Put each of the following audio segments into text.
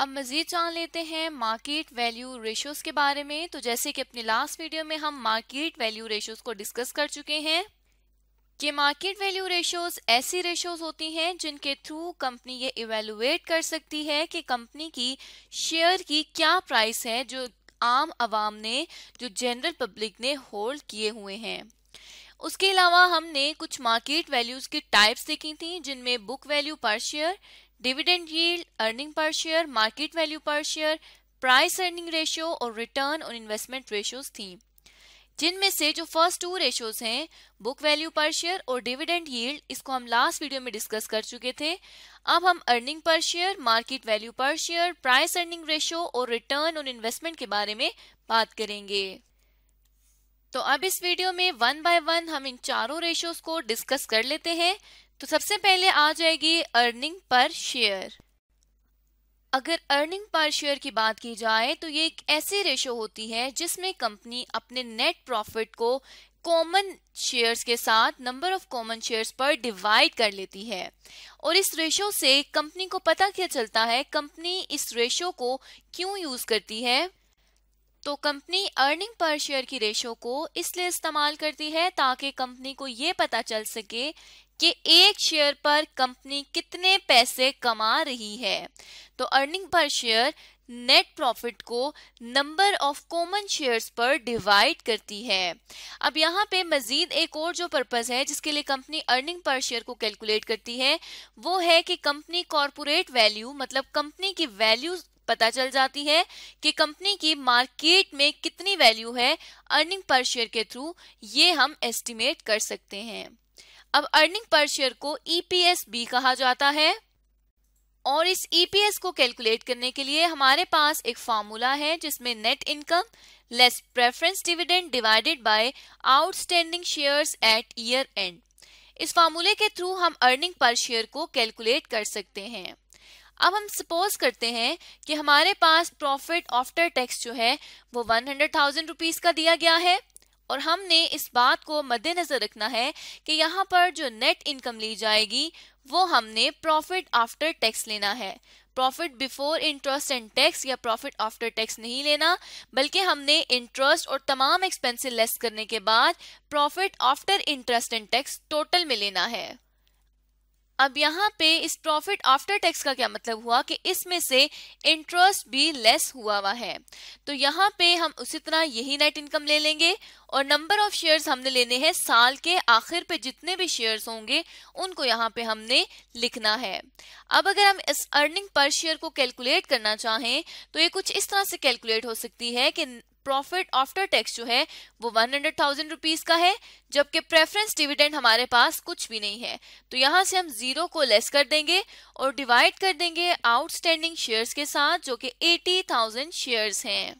अब मजीद जान लेते हैं मार्केट वैल्यू रेशोज़ के बारे में तो जैसे कि अपने लास्ट वीडियो में हम मार्केट वैल्यू रेशोज़ को डिस्कस कर चुके हैं कि मार्केट वैल्यू रेशोज़ ऐसी रेशोज़ होती हैं जिनके थ्रू कंपनी ये इवेलुएट कर सकती है कि कंपनी की शेयर की क्या प्राइस है जो आम आवाम ने जो जनरल पब्लिक ने होल्ड किए हुए हैं उसके अलावा हमने कुछ मार्केट वैल्यूज़ की टाइप्स देखी थी जिनमें book value per share dividend yield earning per share market value per share price earning ratio और रिटर्न ऑन इन्वेस्टमेंट रेशियोज थी जिनमें से जो फर्स्ट टू रेशियोज हैं बुक वैल्यू पर शेयर और डिविडेंड यील्ड इसको हम लास्ट वीडियो में डिस्कस कर चुके थे अब हम earning per share market value per share price earning ratio और रिटर्न ऑन इन्वेस्टमेंट के बारे में बात करेंगे तो अब इस वीडियो में वन बाय वन हम इन चारों रेशियोज को डिस्कस कर लेते हैं तो सबसे पहले आ जाएगी अर्निंग पर शेयर अगर अर्निंग पर शेयर की बात की जाए तो ये एक ऐसी रेशो होती है जिसमें कंपनी अपने नेट प्रॉफिट को कॉमन शेयर्स के साथ नंबर ऑफ कॉमन शेयर्स पर डिवाइड कर लेती है और इस रेशो से कंपनी को पता क्या चलता है कंपनी इस रेशो को क्यों यूज करती है तो कंपनी अर्निंग पर शेयर की रेशो को इसलिए इस्तेमाल करती है ताकि कंपनी को ये पता चल सके कि एक शेयर पर कंपनी कितने पैसे कमा रही है तो earning per share net profit को नंबर ऑफ कॉमन शेयर्स पर डिवाइड करती है अब यहाँ पे मजीद एक और जो पर्पज है जिसके लिए कंपनी अर्निंग पर शेयर को कैलकुलेट करती है वो है कि कंपनी कॉरपोरेट वैल्यू मतलब कंपनी की वैल्यू पता चल जाती है कि कंपनी की मार्केट में कितनी वैल्यू है अर्निंग पर शेयर के थ्रू ये हम एस्टिमेट कर सकते हैं अब अर्निंग पर शेयर को ईपीएस e भी कहा जाता है और इस ईपीएस e को कैलकुलेट करने के लिए हमारे पास एक फार्मूला है जिसमें net income less preference dividend divided by outstanding shares at year end इस फार्मूले के थ्रू हम अर्निंग पर शेयर को कैलकुलेट कर सकते हैं अब हम सपोज करते हैं कि हमारे पास प्रॉफिट आफ्टर टैक्स जो है वो वन हंड्रेड थाउजेंड रुपीज का दिया गया है और हमने इस बात को मद्देनजर रखना है कि यहाँ पर जो नेट इनकम ली जाएगी वो हमने प्रॉफिट आफ्टर टैक्स लेना है profit before interest and tax या प्रॉफिट आफ्टर टैक्स नहीं लेना बल्कि हमने इंटरेस्ट और तमाम एक्सपेंसेस लेस करने के बाद profit after interest and tax total में लेना है अब यहाँ पे इस प्रॉफिट आफ्टर टैक्स का क्या मतलब हुआ कि इसमें से इंटरेस्ट भी लेस हुआ हुआ है तो यहाँ पे हम उसी तरह यही नेट इनकम ले लेंगे और नंबर ऑफ शेयर्स हमने लेने हैं साल के आखिर पे जितने भी शेयर्स होंगे उनको यहाँ पे हमने लिखना है अब अगर हम इस अर्निंग पर शेयर को कैलकुलेट करना चाहें तो ये कुछ इस तरह से कैलकुलेट हो सकती है कि प्रॉफिट आफ्टर टैक्स जो है वो वन हंड्रेड थाउजेंड रुपीज का है जबकि प्रेफरेंस डिविडेंड हमारे पास कुछ भी नहीं है तो यहाँ से हम जीरो को लेस कर देंगे और डिवाइड कर देंगे आउटस्टैंडिंग शेयर्स के साथ जो कि एटी थाउजेंड शेयर्स हैं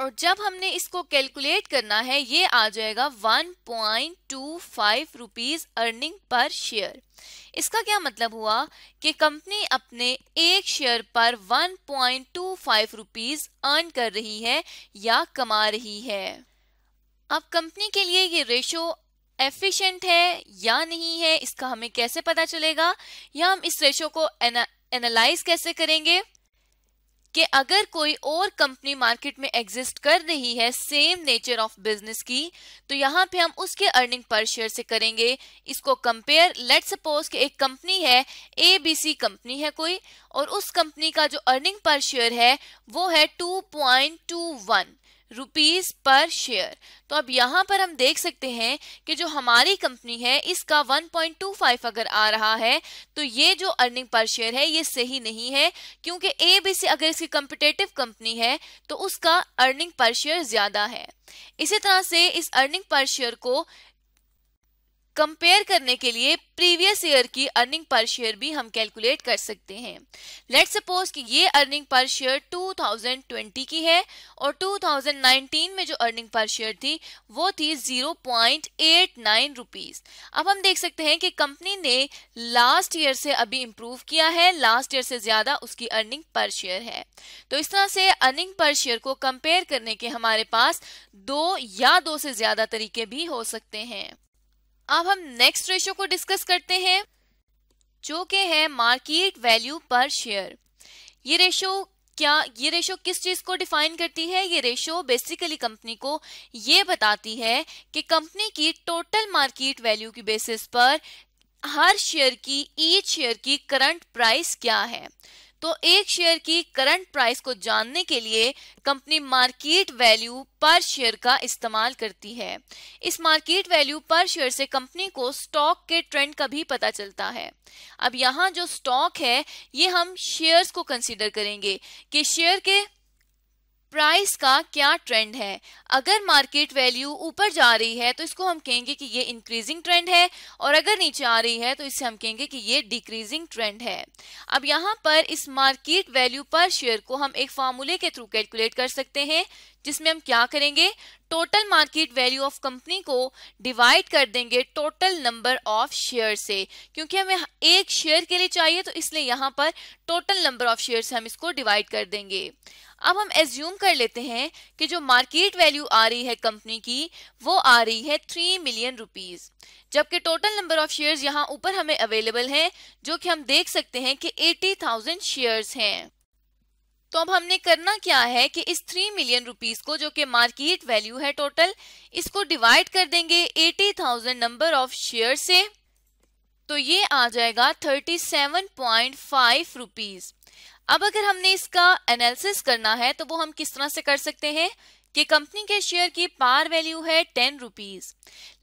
और जब हमने इसको कैलकुलेट करना है ये आ जाएगा 1.25 रुपीस अर्निंग पर शेयर इसका क्या मतलब हुआ कि कंपनी अपने एक शेयर पर 1.25 रुपीस अर्न कर रही है या कमा रही है अब कंपनी के लिए ये रेशो एफिशिएंट है या नहीं है इसका हमें कैसे पता चलेगा या हम इस रेशो को एनालाइज कैसे करेंगे कि अगर कोई और कंपनी मार्केट में एग्जिस्ट कर रही है सेम नेचर ऑफ बिजनेस की तो यहाँ पे हम उसके अर्निंग पर शेयर से करेंगे इसको कंपेयर लेट सपोज कि एक कंपनी है ए कंपनी है कोई और उस कंपनी का जो अर्निंग पर शेयर है वो है two point two one rupees per share तो अब यहाँ पर हम देख सकते हैं कि जो हमारी कंपनी है इसका 1.25 अगर आ रहा है तो ये जो अर्निंग पर शेयर है ये सही नहीं है क्योंकि ए बी सी अगर इसकी कंपिटेटिव कंपनी है तो उसका अर्निंग पर शेयर ज्यादा है इसी तरह से इस अर्निंग पर शेयर को कंपेयर करने के लिए प्रीवियस ईयर की अर्निंग पर शेयर भी हम कैलकुलेट कर सकते हैं लेट सपोज कि ये अर्निंग पर शेयर 2020 की है और 2019 में जो अर्निंग पर शेयर थी वो थी 0.89 पॉइंट अब हम देख सकते हैं कि कंपनी ने लास्ट ईयर से अभी इम्प्रूव किया है लास्ट ईयर से ज़्यादा उसकी अर्निंग पर शेयर है तो इस तरह से अर्निंग पर शेयर को कंपेयर करने के हमारे पास दो या दो से ज़्यादा तरीके भी हो सकते हैं अब हम नेक्स्ट रेशियो को डिस्कस करते हैं जो के है मार्केट वैल्यू पर शेयर ये रेशियो क्या ये रेशो किस चीज को डिफाइन करती है ये रेशो बेसिकली कंपनी को ये बताती है कि कंपनी की टोटल मार्केट वैल्यू की बेसिस पर हर शेयर की ईच शेयर की करंट प्राइस क्या है तो एक शेयर की करंट प्राइस को जानने के लिए company market value per share का इस्तेमाल करती है इस मार्केट वैल्यू पर शेयर से कंपनी को स्टॉक के ट्रेंड का भी पता चलता है अब यहाँ जो स्टॉक है ये हम शेयर्स को कंसीडर करेंगे कि शेयर के प्राइस का क्या ट्रेंड है अगर मार्केट वैल्यू ऊपर जा रही है तो इसको हम कहेंगे कि ये इंक्रीजिंग ट्रेंड है और अगर नीचे आ रही है तो इसे हम कहेंगे कि ये डिक्रीजिंग ट्रेंड है अब यहाँ पर इस मार्केट वैल्यू पर शेयर को हम एक फार्मूले के थ्रू कैलकुलेट कर सकते हैं जिसमें हम क्या करेंगे total market value of company को डिवाइड कर देंगे टोटल नंबर ऑफ शेयर से क्योंकि हमें एक शेयर के लिए चाहिए तो इसलिए यहाँ पर टोटल नंबर ऑफ शेयर से हम इसको डिवाइड कर देंगे अब हम एज्यूम कर लेते हैं कि जो मार्केट वैल्यू आ रही है कंपनी की वो आ रही है थ्री मिलियन रुपीज जबकि टोटल नंबर ऑफ शेयर्स यहाँ ऊपर हमें अवेलेबल हैं जो कि हम देख सकते हैं कि एटी थाउजेंड शेयर्स हैं तो अब हमने करना क्या है कि इस थ्री मिलियन रुपीज को जो कि मार्केट वैल्यू है टोटल इसको डिवाइड कर देंगे eighty thousand number of share से तो ये आ जाएगा thirty seven point five rupees अब अगर हमने इसका एनालिसिस करना है तो वो हम किस तरह से कर सकते हैं कि कंपनी के शेयर की पार वैल्यू है टेन रुपीज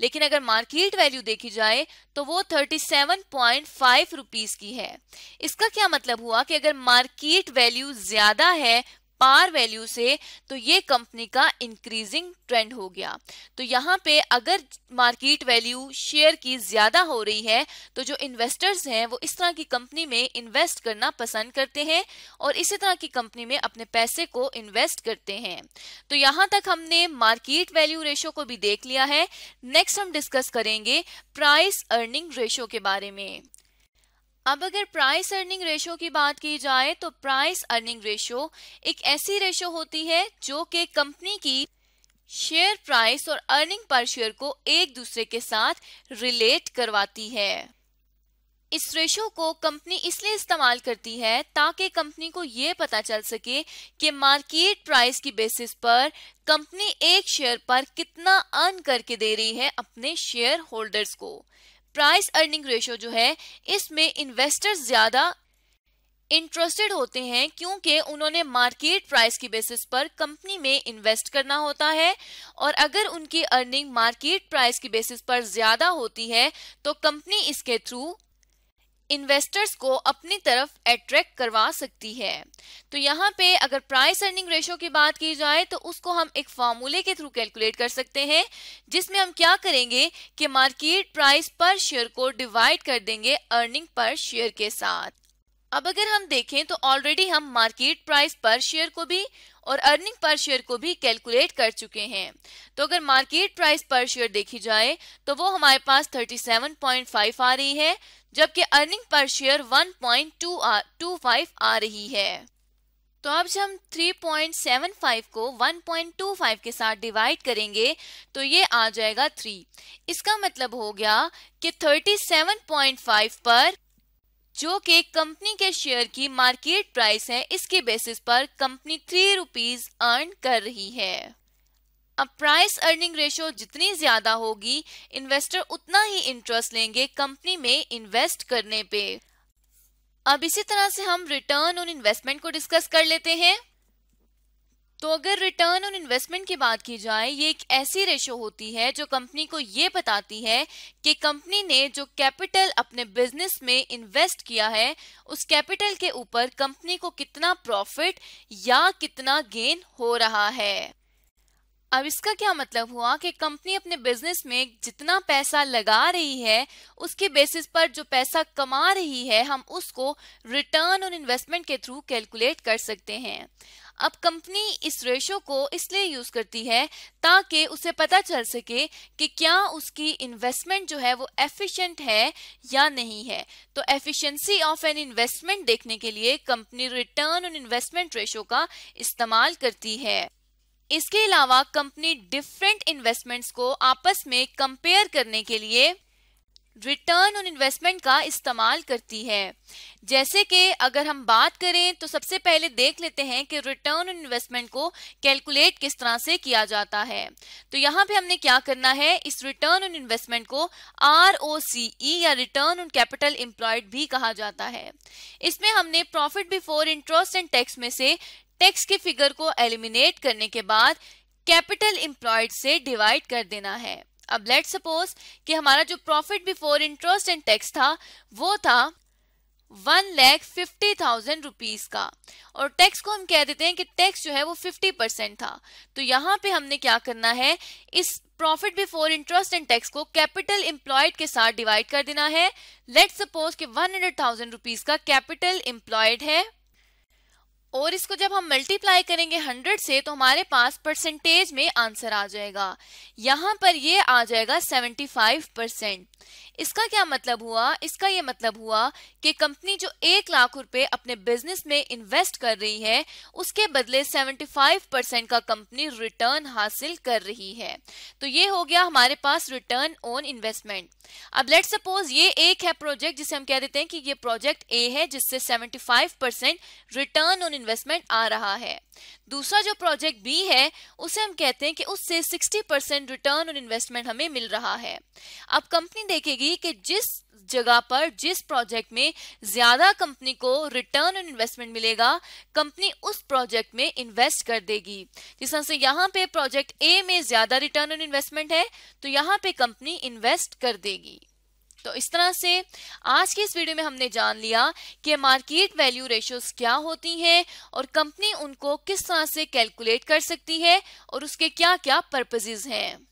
लेकिन अगर मार्केट वैल्यू देखी जाए तो वो thirty seven point five rupees की है इसका क्या मतलब हुआ कि अगर मार्केट वैल्यू ज्यादा है पार वैल्यू से तो ये कंपनी का इंक्रीजिंग ट्रेंड हो गया तो यहाँ पे अगर मार्केट वैल्यू शेयर की ज्यादा हो रही है तो जो इन्वेस्टर्स हैं वो इस तरह की कंपनी में इन्वेस्ट करना पसंद करते हैं और इसी तरह की कंपनी में अपने पैसे को इन्वेस्ट करते हैं तो यहाँ तक हमने मार्केट वैल्यू रेशो को भी देख लिया है नेक्स्ट हम डिस्कस करेंगे प्राइस अर्निंग रेशो के बारे में अब अगर प्राइस अर्निंग रेशो की बात की जाए तो प्राइस अर्निंग रेशो एक ऐसी रेशो होती है जो कि कंपनी की शेयर प्राइस और अर्निंग पर शेयर को एक दूसरे के साथ रिलेट करवाती है इस रेशो को कंपनी इसलिए इस्तेमाल करती है ताकि कंपनी को ये पता चल सके कि मार्केट प्राइस की बेसिस पर कंपनी एक शेयर पर कितना अर्न करके दे रही है अपने शेयर होल्डर्स को प्राइस अर्निंग रेशियो जो है इसमें इन्वेस्टर्स ज्यादा इंटरेस्टेड होते हैं क्योंकि उन्होंने मार्केट प्राइस की बेसिस पर कंपनी में इन्वेस्ट करना होता है और अगर उनकी अर्निंग मार्केट प्राइस की बेसिस पर ज्यादा होती है तो कंपनी इसके थ्रू इन्वेस्टर्स को अपनी तरफ अट्रैक्ट करवा सकती है तो यहाँ पे अगर प्राइस अर्निंग रेशो की बात की जाए तो उसको हम एक फार्मूले के थ्रू कैलकुलेट कर सकते हैं जिसमें हम क्या करेंगे कि मार्केट प्राइस पर शेयर को डिवाइड कर देंगे अर्निंग पर शेयर के साथ अब अगर हम देखें तो ऑलरेडी हम मार्केट प्राइस पर शेयर को भी और अर्निंग पर शेयर को भी कैलकुलेट कर चुके हैं तो अगर मार्केट प्राइस पर शेयर देखी जाए तो वो हमारे पास 37.5 आ रही है जबकि अर्निंग पर शेयर 1.25 आ रही है तो अब जब हम 3.75 को 1.25 के साथ डिवाइड करेंगे तो ये आ जाएगा 3 इसका मतलब हो गया कि 37.5 पर जो कि कंपनी के शेयर की मार्केट प्राइस है इसके बेसिस पर कंपनी थ्री रुपीज अर्न कर रही है अब प्राइस अर्निंग रेशियो जितनी ज्यादा होगी इन्वेस्टर उतना ही इंटरेस्ट लेंगे कंपनी में इन्वेस्ट करने पे अब इसी तरह से हम रिटर्न ऑन इन्वेस्टमेंट को डिस्कस कर लेते हैं तो अगर रिटर्न ऑन इन्वेस्टमेंट की बात की जाए ये एक ऐसी रेशो होती है जो कंपनी को ये बताती है कि कंपनी ने जो कैपिटल अपने बिजनेस में इन्वेस्ट किया है उस कैपिटल के ऊपर कंपनी को कितना प्रॉफिट या कितना गेन हो रहा है अब इसका क्या मतलब हुआ कि कंपनी अपने बिजनेस में जितना पैसा लगा रही है उसके बेसिस पर जो पैसा कमा रही है हम उसको रिटर्न ऑन इन्वेस्टमेंट के थ्रू कैलकुलेट कर सकते हैं अब कंपनी इस रेशो को इसलिए यूज करती है ताकि उसे पता चल सके कि क्या उसकी इन्वेस्टमेंट जो है वो एफिशिएंट है या नहीं है तो एफिशिएंसी ऑफ एन इन्वेस्टमेंट देखने के लिए company return on investment ratio का इस्तेमाल करती है इसके अलावा कंपनी डिफरेंट इन्वेस्टमेंट्स को आपस में कंपेयर करने के लिए रिटर्न ऑन इन्वेस्टमेंट का इस्तेमाल करती है जैसे कि अगर हम बात करें तो सबसे पहले देख लेते हैं कि रिटर्न ऑन इन्वेस्टमेंट को कैलकुलेट किस तरह से किया जाता है तो यहाँ पे हमने क्या करना है इस रिटर्न ऑन इन्वेस्टमेंट को आर e या रिटर्न ऑन कैपिटल एम्प्लॉयड भी कहा जाता है इसमें हमने profit before interest and tax में से टैक्स के फिगर को एलिमिनेट करने के बाद कैपिटल इम्प्लॉयड से डिवाइड कर देना है अब लेट सपोज कि हमारा जो profit before interest and tax था वो था one lakh fifty thousand rupees का और टैक्स को हम कह देते हैं कि टैक्स जो है वो फिफ्टी परसेंट था तो यहाँ पे हमने क्या करना है इस profit before interest and tax को कैपिटल इम्प्लॉयड के साथ डिवाइड कर देना है लेट सपोज कि वन हंड्रेड थाउजेंड रुपीज का कैपिटल इम्प्लॉयड है और इसको जब हम मल्टीप्लाई करेंगे 100 से तो हमारे पास परसेंटेज में आंसर आ जाएगा यहाँ पर ये आ जाएगा 75 परसेंट इसका क्या मतलब हुआ इसका ये मतलब हुआ कि कंपनी जो एक लाख रुपए अपने बिजनेस में इन्वेस्ट कर रही है उसके बदले 75 परसेंट का कंपनी रिटर्न हासिल कर रही है तो ये हो गया हमारे पास रिटर्न ऑन इन्वेस्टमेंट अब लेट सपोज ये एक है प्रोजेक्ट जिसे हम कह देते हैं कि ये प्रोजेक्ट ए है जिससे seventy percent return on investment आ रहा है दूसरा जो प्रोजेक्ट बी है उसे हम कहते हैं कि उससे 60 परसेंट रिटर्न और इन्वेस्टमेंट हमें मिल रहा है अब कंपनी देखेगी कि जिस जगह पर जिस प्रोजेक्ट में ज्यादा कंपनी को रिटर्न और इन्वेस्टमेंट मिलेगा कंपनी उस प्रोजेक्ट में इन्वेस्ट कर देगी जिस तरह से यहाँ पे प्रोजेक्ट ए में ज्यादा रिटर्न और इन्वेस्टमेंट है तो यहाँ पे कंपनी इन्वेस्ट कर देगी तो इस तरह से आज के इस वीडियो में हमने जान लिया कि मार्केट वैल्यू रेशियोज क्या होती हैं और कंपनी उनको किस तरह से कैलकुलेट कर सकती है और उसके क्या क्या पर्पजेज हैं